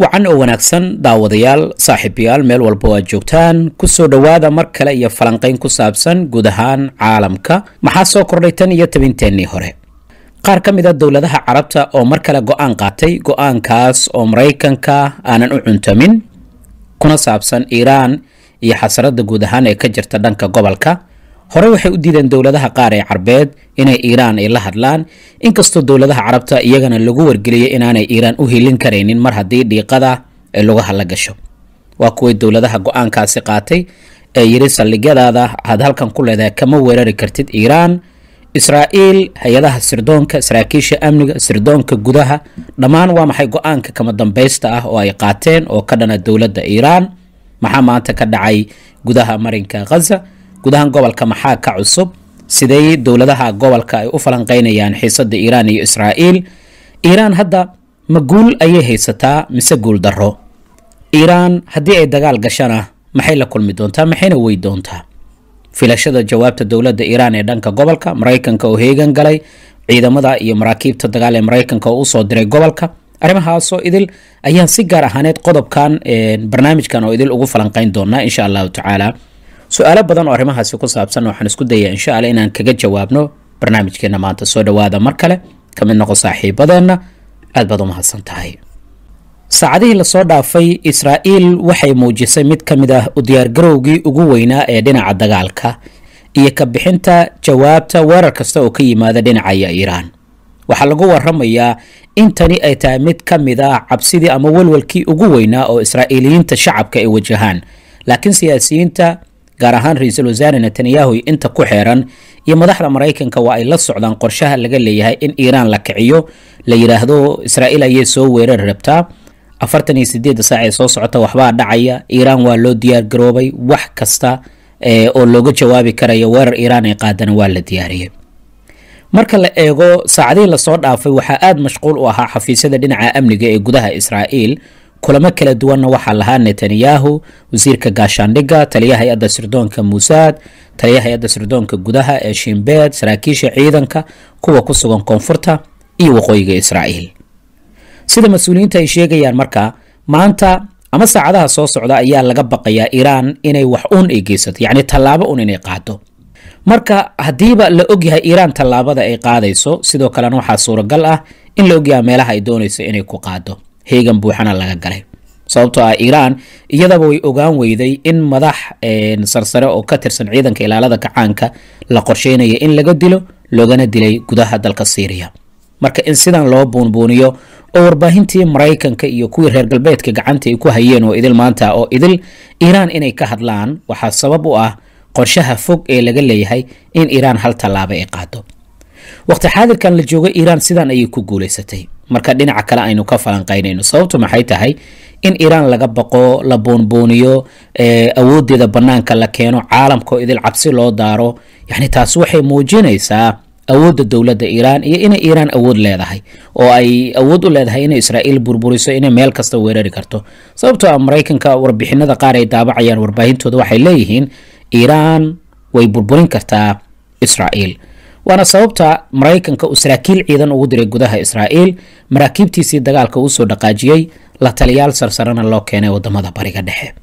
wacan oo wanaagsan daawadayaal saaxiibayaal meel walbo oo aad joogtaan kusoo dhowaada mar kale iyo falanqayn ku saabsan guud ahaan caalamka maxaa soo kordhay tan iyo tabinteennii hore qaar ka mid a ah dowladaha carabta oo mar kale go'aan qaatay go'aankaas oo maraykanka aanan u cuntamin kuna saabsan iiraan iyo xasaradda guud ahaan ee ka jirta dhanka gobolka hore waxay u diideen dowladaha qaar ee carbeed inay iiraan ay la hadlaan inkastoo dowladaha carabta iyagana lagu wargeliyay inaanay iiraan u hilin karaynin mar haddii dhiiqada ay lugaha la gasho waa kuway dowladaha go-aankaasi qaatay ee yiri saldhigyadaada aad halkan ku leedahay kama weerari kartid iiraan israa'iil hay-adaha sirdoonka saraakiisha amniga sirdoonka gudaha dhammaan waa maxay go-aanka kama dambaysta ah oo ay qaateen oo ka dhana dowladda iiraan maxaa maanta ka dhacay gudaha marinka khaza gudahan gobolka maxaa ka cusub siday dowladaha gobolka ay u falanqaynayaan xiisada iiraan iyo israa'iil iiraan hadda ma guul ayay haysataa mise guul iiraan haddii ay dagaal gashana maxay la kulmi doontaa maxayna wey doontaa filashada jawaabta dowladda iiraan ee dhanka gobolka maraykanka oo heegan galay ciidamada iyo maraakiibta dagaal ee maraykanka oo usoo diray gobolka arrimahaasoo idil ayaan si gaar ahaaneed qodobkan barnaamijkan oo idil ugu falanqayn doonaa insha allahu tacaala su-aalo badan oo arrimahaasi ku saabsan waxaan isku dayaa insha alla inaan kaga jawaabno barnaamijkeena maanta soo dhawaada mar kale ka mid noqo saaxiibadeenna aad baad u mahadsan tahay saacadihii lasoo dhaafay israa'iil waxay muujisay mid ka mid ah u diyaargarowgii ugu weynaa ee dhinaca dagaalka iyo ka bixinta jawaabta weerar kasta oo ka yimaada dhinacaya iiraan waxaa lagu waramayaa in tani ay tahay mid ka mid ah cabsidii ama walwalkii ugu weynaa oo israa'iiliyiinta shacabka ay wajahaan laakiin siyaasiyiinta gaar ahaan ra-iisul wasaare netanyahu inta ku xeeran iyo madaxda maraykanka waa ay la socdaan qorshaha laga leeyahay in iiraan la kiciyo la yidhaahdo israa'iil ayay soo weerar rabtaa afartan iyo sideedda saac ee soo socota waxbaa dhacaya iiraan waa loo diyaargaroobay wax kasta eh, oo looga jawaabi karayo weerar iiraan ay qaadana waa la diyaariyay marka la eego saacadihii lasoo dhaafay waxaa aada mashquul u ahaa xafiisyada dhinaca amniga ee gudaha israa'iil kulamo kala duwanna waxaa lahaa netanyahu wasiirka gaashaandhiga taliya hay-adda sirdoonka muusaad taliya hay-adda sirdoonka gudaha ee shiinbeed saraakiisha ciidanka kuwa ku sugan koonfurta iyo waqooyiga israa'iil sida mas-uuliyiinta ay sheegayaan markaa maanta ama saacadaha soo socda ayaa laga baqayaa iiraan inay wax uun ay geysato yacni tallaabo uun inay qaado marka haddiiba la ogyahay iiraan tallaabada ay qaadayso sidoo kalena waxaa suuragal ah in la ogyaha meelaha ay doonayso inay ku qaado heegan buuxana laga galay sababtoo ah iiraan iyadaba way ogaan weyday in madax sarsare oo ka tirsan ciidanka ilaalada kacaanka la qorsheynaya in laga dilo loogana dilay gudaha dalka siiriya marka in sidan loo buunbuuniyo oo warbaahintii maraykanka iyo kuwii reer galbeedka gacanta ay ku hayeen oo idil maanta oo idil iiraan inay ka hadlaan waxaa sabab u ah qorshaha fog ee laga leeyahay in iiraan hal tallaabo ay qaado waqti xaadirkan la jooga iiraan sidan ayay ku guulaysatay marka dhinaca kale aynu ka falanqaynayno sababtu maxay tahay in iiraan laga baqo la boonbooniyo awooddeeda bannaanka la keeno caalamkao idil cabsi loo daaro yacni taasi waxay muujinaysaa awoodda dowladda iiraan iyo inay iiraan awood leedahay oo ay awood u leedahay inay israa'iil burburiso inay meel kasta weerari karto sababtoo ah maraykanka warbixinada qaar ay daabacayaan warbaahintooda waxay leeyihiin iiraan way burburin kartaa israa'iil waana sababta maraykanka uu saraakiil ciidan ugu diray gudaha israa'iil maraakiibtiisii dagaalka uu soo dhaqaajiyey la taliyaal sarsarena loo keenay waddamada bariga dhexe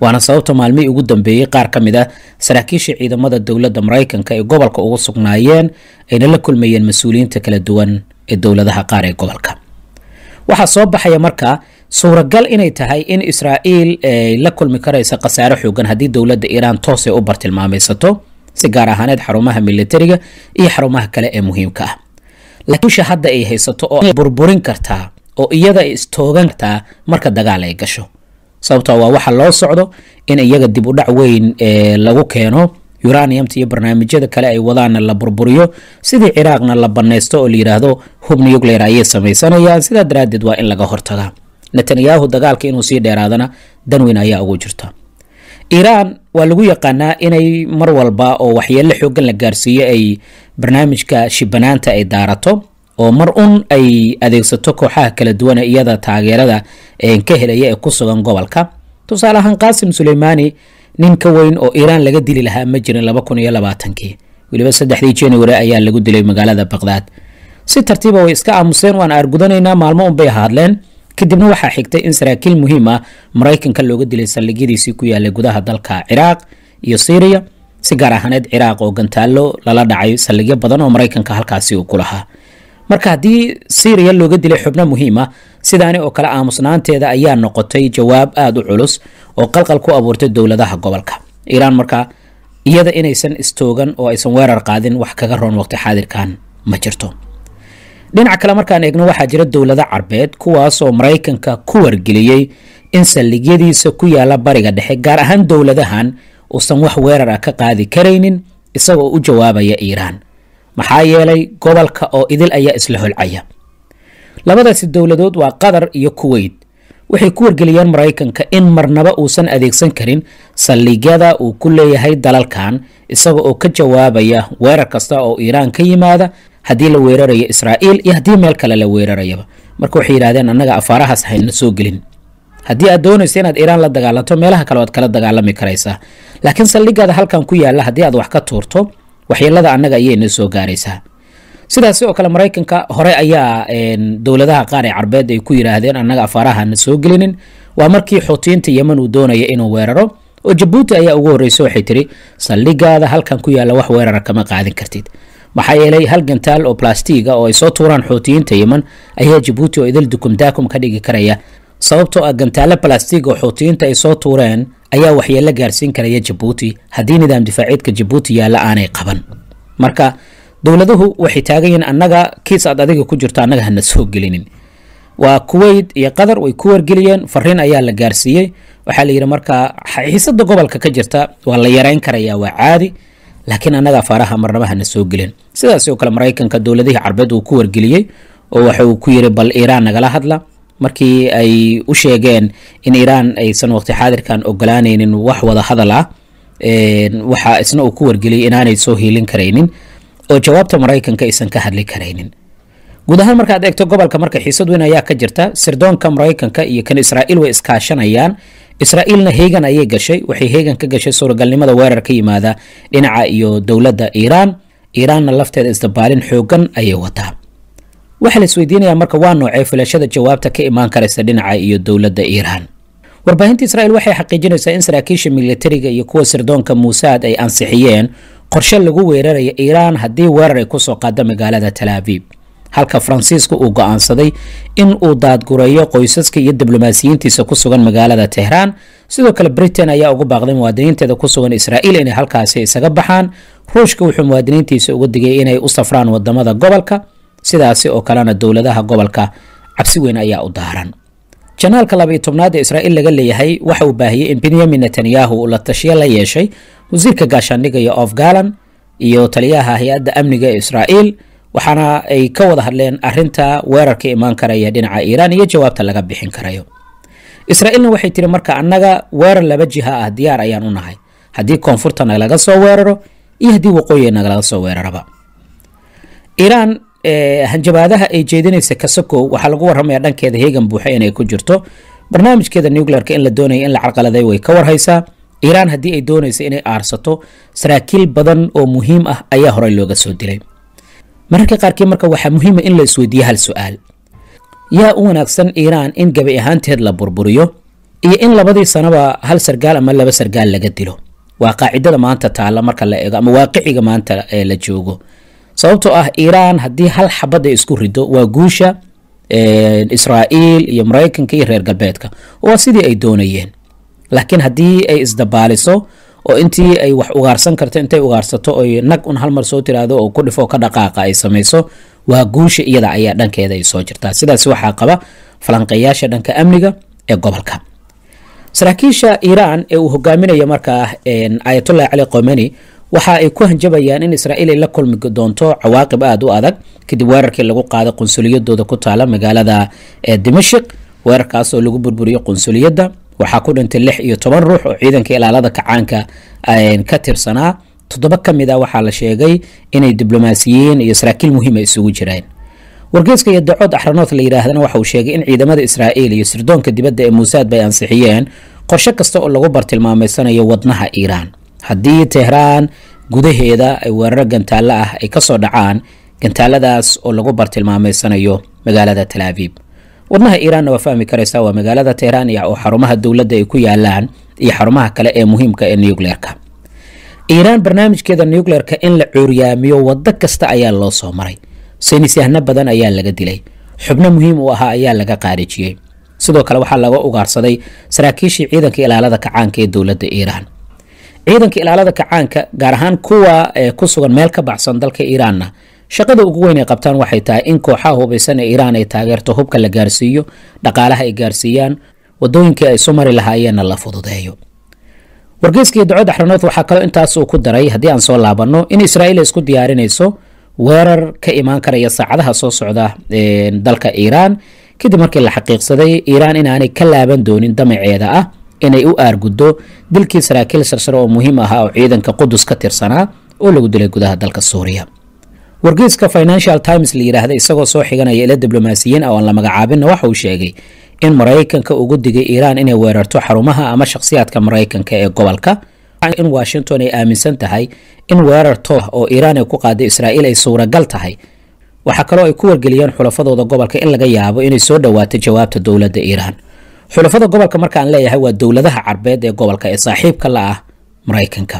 waana sababta maalmihii ugu dambeeyey qaar ka mid ah saraakiishii ciidamada dowladda maraykanka ee gobolka ugu sugnaayeen ayna la kulmayeen mas-uuliyiinta kala duwan ee dowladaha qaar ee gobolka waxaa soo baxaya markaa suuragal inay tahay in israa'iil ay eh, la kulmi karaysa khasaaro xoogan haddii dowladda iiraan toos ay u bartilmaamaysato si gaar ahaaneed xarumaha militariga iyo xarumaha kale ee muhiimka ah laakiinusha hadda ay haysato oo burburin kartaa oo iyada ay istoogan kartaa marka dagaal ay gasho sababtoo waa waxa loo socdo in iyaga dib u dhac weyn lagu keeno uraniumta iyo barnaamijyada kale ay wadaanna la burburiyo sidii ciraaqna la banaysto oo layidhaahdo hub nuclear ayay samaysanayaan sidaa daraaddeed waa in laga hortagaa netanyahu dagaalka inuu sii dheeraadana danweyn ayaa ugu jirta iraan waa lagu yaqaanaa inay mar walba oo waxyeelo xoogan la gaarsiiyo ay barnaamijka shibanaanta ay daarato oo mar un ay adeegsato kooxaha kala duwan iyada taageerada ka helaya ee ku sugan gobolka tusaale ahaan qaasim suleymaani nin ka weyn oo iiraan laga dili lahaa ma jirin kii weliba saddexdii january ayaa lagu dilay magaalada baqhdaad si tartiiba ah way iska aamuseen waan aargudanaynaa maalmo unbay hadleen kadibna waxaa xigtay in saraakiil muhiim ah maraykanka looga dilay saldhigyadiisii ku yaalay gudaha dalka ciraaq iyo siiriya si gaar ahaaneed ciraaq oo gantaallo lala dhacay saldhigyo badan oo maraykanka halkaasi uu ku marka haddii siiriya looga dilay xubno muhiim ah sidaani oo kale aamusnaanteeda ayaa noqotay jawaab aada u culus oo qalqal ku abuurtay dowladaha gobolka iiraan marka iyada inaysan istoogan oo aysan weerar qaadin wax kaga roon waqti xaadirkan ma jirto dhinaca kale markaan eegno waxaa jira dowlado carbeed kuwaasoo maraykanka ku wargeliyey in saldhigyadiisa ku yaala bariga dhexe gaar ahaan dowladahan uusan wax weerar ah ka qaadi karaynin isagoo u jawaabaya iiraan maxaa yeelay gobolka oo idil ayaa isla holcaya labadaasi dowladood waa qatar iyo kuweyt waxay ku wargeliyeen maraykanka in marnaba uusan adeegsan karin saldhigyada uu ku leeyahay dalalkan isaga oo ka jawaabaya weerar kasta oo iiraan ka yimaada haddii la weerarayo israa'iil iyo haddii meel kale la weerarayaba marka waxay yidhahdeen annaga afaarahaas hayna soo gelin haddii aad doonaysa inaad iiraan la dagaalanto meelaha kale waad kala dagaalami karaysaa laakiin saldhigaada halkan ku yaalla haddii aad wax ka tuurto waxyeellada annaga ayayna soo gaaraysaa sidaasi oo kale maraykanka hore ayaa dowladaha qaar ee carbeed ay ku yidhaahdeen annaga afaarahana soo gelinin waa markii xootiyiinta yeman uu doonaya inuu weeraro oo jabuuti ayaa ugu horreysa waxay tiri saldhigaada halkan ku yaalla wax weerara kama qaadin kartid maxaa yeelay hal gantaal oo blastiiga oo ay soo tuuraan xuutiyiinta yeman ayaa jabuuti oo idil dukum daakum ka dhigi karaya sababtoo ah gantaalo balastiig oo xuutiyiinta ay soo tuureen ayaa waxyeello gaarsiin karaya jabuuti haddii nidaam difaaceedka jabuuti yaalla aanay qaban marka dowladuhu waxay taagan yihiin annaga kiis aad adiga ku jirto annaga hana soo gelinin waa kuweyt iyo qatar way ku wargeliyeen fariin ayaa la gaarsiiyey waxaa la yidhi marka xiisada gobolka ka jirta waa la yareyn karayaa waa caadi laakiin annaga faaraha marnaba hana soo gelin sidaasi oo kale maraykanka dowladihii carbeed uu ku wargeliyey oo waxa uu ku yiri bal iiraan nagala hadla markii ay u sheegeen in iiraan aysan waqti xaadirkan ogolaanaynin wax wada hadal ah waxa isna uu ku wargeliyey inaanay soo hiilin karaynin oo jawaabta maraykanka aysan ka hadli karaynin guud ahaan markaad eegto gobolka marka xiisad weyn ayaa ka jirta sirdoonka maraykanka iyo kan israa'iil way iskaashanayaan israa'iilna heegan ayay gashay waxay heegan ka gashay suuragalnimada weerar ka yimaada dhinaca iyo dowladda iiraan iiraanna lafteeda isdabaalin xoogan ayay wataa waxaa la marka waa noocee filashada jawaabta ka imaan karaysa dhinaca iyo dowladda iiraan warbaahinta israa'iil waxay xaqiijinaysaa in saraakiisha milatariga iyo kuwa sirdoonka muusaad ay ansixiyeen qorshe lagu weeraraya iiraan haddii weerar ay ku soo qaado magaalada talaaviib halka Francisco uu go'aansaday in uu daadgurayo qoysaska iyo diblomaasiyiintiisa ku sugan magaalada tehraan sidoo kale britain ayaa uga baaqday muwaadiniinteeda ku sugan israa'iil inay halkaasi isaga baxaan ruushka wuxuu muwaadiniintiisa uga digay inay u safraan wadamada gobolka sidaasi oo kalena dowladaha gobolka cabsi weyn ayaa u daaran janaalka labaiyo tobnaad ee israa'iil laga leeyahay waxa uu baahiyey in benyamin netanyahu uu la tashiyo la yeeshay wasiirka gaashaandhigaya of galan iyo taliyaha hay-adda amniga ee israa'iil waxaana ay ka wada hadleen arinta weerarka imaan karaya dhinaca iiraan iyo jawaabta laga bixin karayo israa'iilna waxay tiri marka annaga weerar laba jiha ah diyaar ayaan u nahay haddii koonfurta nagalaga soo weeraro iyo haddii waqooyiga nagalaga soo weeraraba iiraan eh, hanjabaadaha ay jeedinaysa kasakow waxaa lagu waramaya dhankeeda heegan buuxa inay ku jirto barnaamijkeeda nuclearka in la doonaya in la carqaladay way ka warhaysaa iiraan haddii ay doonaysa inay aarsato saraakiil badan oo muhiim ah ayaa horey looga soo dilay mararka qaarkii marka waxaa muhiima in la isweydiiyo hal su-aal yaa u wanaagsan iiraan in gabi ahaanteed la burburiyo iyo in labadii sanaba hal sargaal ama laba sargaal laga dilo waa qaacidada maanta taalla marka la eego ama waaqiciga maanta ee la joogo sababtoo ah iiraan haddii hal xabadda isku rido waa guusha israa'iil iyo maraykanka iyo reer galbeedka waa sidii ay doonayeen laakiin haddii ay isdabaaliso oo intii ay wax ugaarsan karto intay ugaarsato oy nag un halmar soo tiraahdo oo ku dhifoo ka dhaqaaqa ay samayso waa guusha iyada ayaa dhankeeda ay soo jirtaa sidaas waxaa qaba falanqeeyaasha dhanka amniga ee gobolka saraakiisha iiraan ee uu hogaaminayo markaa ayatullah cali komeni waxa ay ku hanjabayaan in israa'iil ay la kulmi doonto cawaaqib aada u adag kadib weerarkii lagu qaaday qunsuliyadooda ku taala magaalada dimashik weerarkaas lagu burburiyo qunsuliyadda waxaa ku dhintay lix iyo toban ruux oo ciidanka ilaalada kacaanka ka tirsanaa toddoba ka mid a ah waxaa la sheegay inay diblomaasiyiin iyo saraakiil muhiima isugu jireen wargeeska iyo dacood axranood la yidhaahdana waxa uu sheegay in ciidamada israa'iil iyo sirdoonka dibadda ee muusaad bay ansixiyeen qorshe kasta oo lagu bartilmaameysanayo wadnaha iiraan haddii tehraan gudaheeda ay weerar gantaalla ah ay ka soo dhacaan gantaaladaas oo lagu bartilmaameysanayo magaalada talaabib wadnaha iiraanna waa fahmi karaysa waa magaalada tehraaniya oo xarumaha dowladda ay ku yaalaan iyo xarumaha kale ee muhiimka ee nucleerka iiraan barnaamijkeeda nucleerka in la cuuryaamiyo waddo kasta ayaa loo soo maray saynisyahanno badan ayaa laga dilay xubno muhiim u ahaa ayaa laga qaarijiyey sidoo kale waxaa laga ugaarsaday saraakiishii ciidanka ilaalada kacaanka ee dowladda iiraan ciidanka ilaalada kacaanka gaar ahaan kuwa ee eh, ku sugan meel ka baxsan dalka iiraanna shaqada ugu weyn ay qabtaan waxay tahay in kooxaha hubaysan ee iiraan ay taageerto hubka la gaarsiiyo dhaqaalaha ay gaarsiiyaan waddooyinkii ay soo mari lahaayeenna la fududeeyo wargeyskii ducod axranood waxaa kaloo intaas uu ku daray haddii aan soo laabanno in israa'iil ay isku diyaarinayso weerar ka imaan karaya saacadaha soo socda dalka iiraan kadib markii la xaqiiqsaday iiraan inaanay ka laaban doonin damaceeda ah inay u aarguddo dilkii saraakiil sarsare oo muhiim ahaa oo ciidanka qudus ka tirsanaa oo lagu dilay gudaha dalka suuriya wargeyska financial times la yidhaahda isagoo soo xiganaya ila diblomaasiyiin ah oan la magacaabinna waxa uu sheegay in maraykanka ugu digay iiraan inay weerarto xarumaha ama shakhsiyaadka maraykanka ee gobolka in washington ay aaminsan tahay in weerar tooh oo iiraan ay ku qaaday israa'iil ay suuragal tahay waxaa kaloo ay ku wargeliyeen xulafadooda gobolka in laga yaabo inay soo dhowaato jawaabta dowladda iiraan xulafada gobolka markaan leeyahay waa dowladaha carbeed ee gobolka ee saaxiibka la ah maraykanka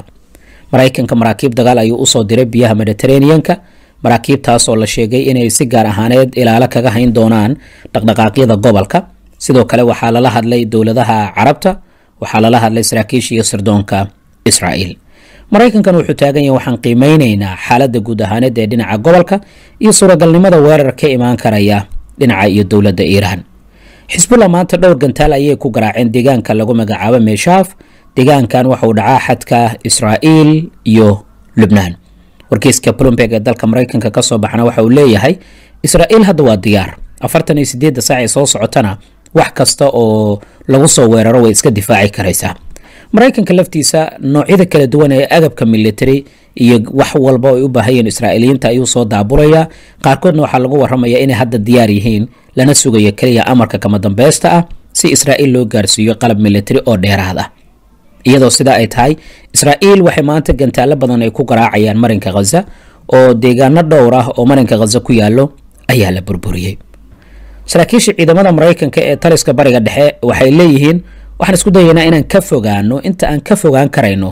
maraykanka maraakiib dagaal ayuu usoo diray biyaha mediterraneanka maraakiibtaasoo la sheegay inay si gaar ahaaneed ilaalo kaga hayn doonaan dhaqdhaqaaqyada gobolka sidoo kale waxaa lala hadlay dowladaha carabta waxaa lala hadlay saraakiishiiyo sirdoonka israa'iil maraykankan wuxuu taagan yahay waxaan qiimeynaynaa xaaladda guud ahaaneed ee dhinaca gobolka iyo suuragalnimada weerar ka imaan karaya dhinaca iyo dowladda iiraan xisbullah maanta dhowr gantaal ayay ku garaaceen deegaanka lagu magacaabo meeshaaf deegaankan waxauu dhacaa xadka israa'iil iyo lubnaan wargeyska plumbeg ee dalka maraykanka kasoo baxna waxa uu leeyahay israa'iil hadda waa diyaar afartan iyo sideedda saac ee soo socotana wax kasta oo lagu soo weeraro way iska difaaci karaysaa maraykanka laftiisa noocyada kala duwan ee agabka military iyo wax walba ay u baahayeen israa'iiliyiinta ayuu soo daabulayaa qaarkoodna waxaa lagu waramaya inay hadda diyaar yihiin lana sugayo keliya amarka kama dambeysta ah si israa'iil loo gaarsiiyo qalab militari oo dheeraad ah iyadoo sidaa ay tahay israa'iil waxay maanta gantaalo badan ay ku garaacayaan marinka khaza oo deegaano dhowr ah oo marinka khaza ku yaallo ayaa la burburiyey saraakiisha ciidamada maraykanka ee taliska bariga dhexe waxay leeyihiin waxaan isku dayaynaa inaan ka fogaano inta aan ka fogaan karayno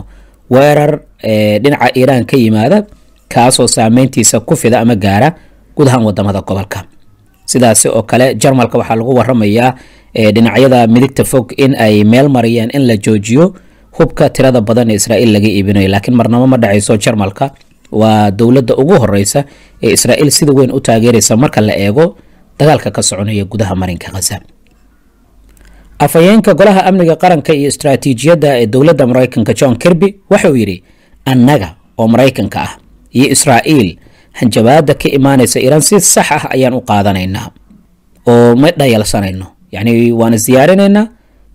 weerar eh, dhinaca iiraan ka yimaada kaasoo saameyntiisa ku fida ama gaara guud ahaan wadamada gobolka sidaas oo kale jarmalka waxaa lagu waramayaa eh, dhinacyada midigta fog in ay meel mariyeen in la joojiyo hubka tirada badan ee israa'iil laga iibinayo laakiin marnabo ma dhacayso jarmalka waa dowladda ugu horeysa ee israa'iil sida weyn u taageeraysa marka la eego dagaalka ka soconaya gudaha marinka khaza afhayeenka golaha amniga qaranka iyo istaraatiijiyadda ee dowladda maraykanka john kirby waxauu yidhi annaga oo maraykanka ah iyo israa'iil hanjabaada ka imaanaysa iiraan si sax ah ayaan u qaadanaynaa oo ma dhayalsanayno yacni waan isdiyaarinaynaa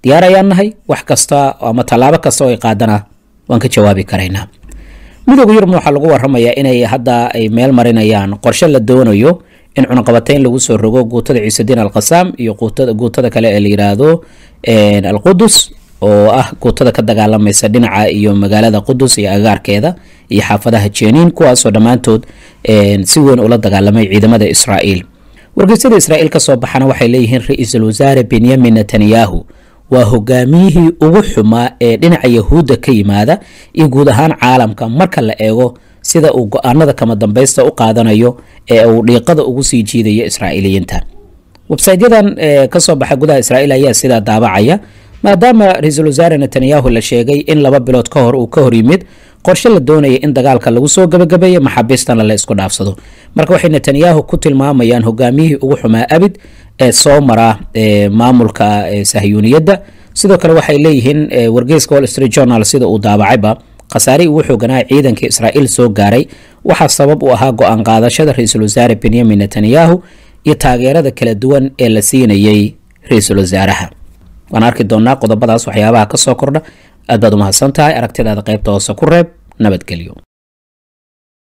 diyaar ayaan nahay wax kasta ama tallaabo kasta oo ay qaadana waan ka jawaabi karaynaa midooga yurubna waxaa lagu waramayaa inay hadda ay meel marinayaan qorshe la doonayo in cunaqabatayn lagu soo rogo guutada ciisadiin alqasaam iyo guutada kale ee la yidhaahdo alqudus oo ah guutada ka dagaalamaysa dhinaca iyo magaalada qudus iyo agaarkeeda iyo xaafadaha jeniin kuwaasoo dhammaantood si weyn ula dagaalamay ciidamada israa'iil wargeysyada israa'iil ka soo baxana waxay leeyihiin ra-iisul wasaare benyamin netanyahu waa hogaamiyihii ugu xumaa ee dhinaca yahuudda ka yimaada iyo guud ahaan caalamka marka la eego sida uu go-aanada kama dambaysta u qaadanayo ee uu dhiiqada ugu sii jiidayo israa'iiliyiinta websaytyadan eh, ka soo baxa gudaha israa'iil ayaa sidaa daabacaya maadaama ra-iisul wasaare netanyahu la sheegay in laba bilood ka hor uu ka hor yimid qorshe la doonaya in dagaalka lagu soo gabagabeeyo maxaabiistana la isku dhaafsado marka waxay netanyahu ku tilmaamayaan hogaamiyihii ugu xumaa abid ee soo mara maamulka sahyuuniyadda sidoo kale waxay leeyihiin wargeyska wall street journal sida uu daabacayba khasaarihii ugu xooganaa ciidanka israa'iil soo gaaray waxaa sabab u ahaa go-aan qaadashada ra-iisul wasaare benyamin netanyahu iyo taageerada kala duwan ee la siinayey ra-iisul wasaaraha waan arki doonaa qodobadaas waxyaabaha ka kordha أدباد ما هسانتاي أرقتداد قيبتو سكورب نبت كليو